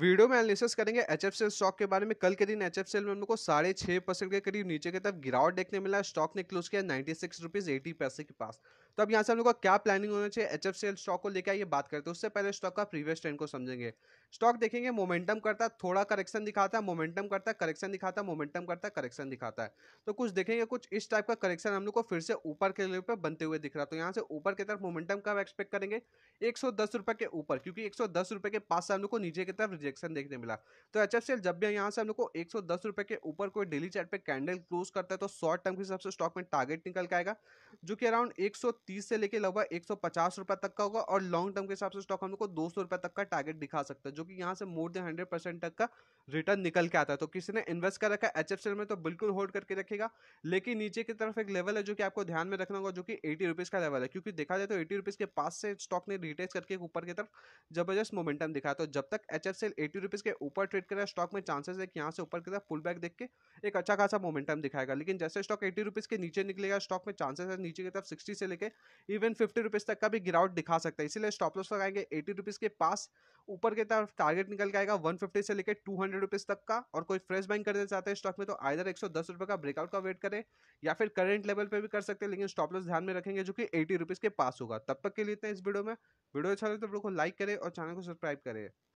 video में analysis करेंगे H F cell stock के बारे में कल के दिन एच एफ सेल में हम लोग को साढ़े छः परसेंट के करीब नीचे की तरफ गिरावट देखने मिला स्टॉक ने क्लोज किया नाइन्टी सिक्स रुपीज़ एटी पैसे के पास तो अब यहाँ से हम लोग का क्या प्लानिंग होना चाहिए एच एफ सेल स्टॉक को लेकर ये बात करते हैं उससे पहले स्टॉक का प्रीवियस ट्रेंड को समझेंगे स्टॉक देखेंगे मोमेंटम करता थोड़ा करेक्शन दिखाता है मोमेंटम करता है करेक्शन दिखाता है मोमेंटम करता है करेक्शन दिखाता है तो कुछ देखेंगे कुछ इस टाइप का करेक्शन हम लोग को फिर से ऊपर के लेवल पर बनते हुए दिख रहा तो यहाँ से ऊपर की तरफ मोमेंटम कब एक्सपेक्ट करेंगे एक के ऊपर क्योंकि एक के पास से हम लोग को नीचे की तरफ रिजेक्शन देखने मिला तो एच जब भी यहाँ से हम लोग को एक रुपए के ऊपर कोई डेली चार्ट पे कैंडल क्लोज करता है तो शॉर्ट टर्म के हिसाब से स्टॉक में टारगेट निकल के आएगा जो कि अराउंड 130 से लेकर लगभग 150 रुपए तक का होगा और लॉन्ग टर्म के हिसाब से स्टॉक हम लोग को 200 रुपए तक का टारगेट दिखा सकता है जो कि यहाँ से मोर देन हंड्रेड परसेंट तक का रिटर्न निकल के आता है तो किसी ने इन्वेस्ट कर रखा है एच में तो बिल्कुल होल्ड करके रखेगा लेकिन नीचे की तरफ एक लेवल है जो कि आपको ध्यान में रखना होगा जो कि एटी रुपीज़ का लेवल है क्योंकि देखा जाए तो एटी रुपीज़ के पास से स्टॉक ने रिटेच करके ऊपर की तरफ जबरदस्त मोमेंटम दिखाया तो जब तक एच सेल एटी रुपीज़ के ऊपर ट्रेड कर रहा है स्टॉक में चांसेस है कि यहाँ से ऊपर की तरफ पुल बैक देख के एक अच्छा खासा मोमेंटम दिखाएगा लेकिन जैसे स्टॉक एटी रुपीज़ के नीचे निकलेगा स्टॉक में चांसेस है नीचे की तरफ सिक्सटी से लेकर इवन फिफ्टी रुपीज़ तक का भी गिरावट दिखा सकता है इसलिए स्टॉप लॉस लगाएंगे एटी रुपीज़ के पास ऊपर की तरफ टारगेट निकल के आएगा वन फिफ्टी से लेकर टू हंड्रेड रुपीज़ तक का और कोई फ्रेश बाइंग करना चाहते हैं स्टॉक में तो आधर एक सौ दस रुपए का ब्रेकआउट का वेट करें या फिर करेंट लेवल पर भी कर सकते हैं लेकिन स्टॉप लॉस ध्यान में रखेंगे जो कि एटी रुपीज़ के पास होगा तब तक के लिए इतना इस वीडियो में वीडियो अच्छा लगे तो वीडियो को लाइक करें और चैनल को सब्सक्राइब करें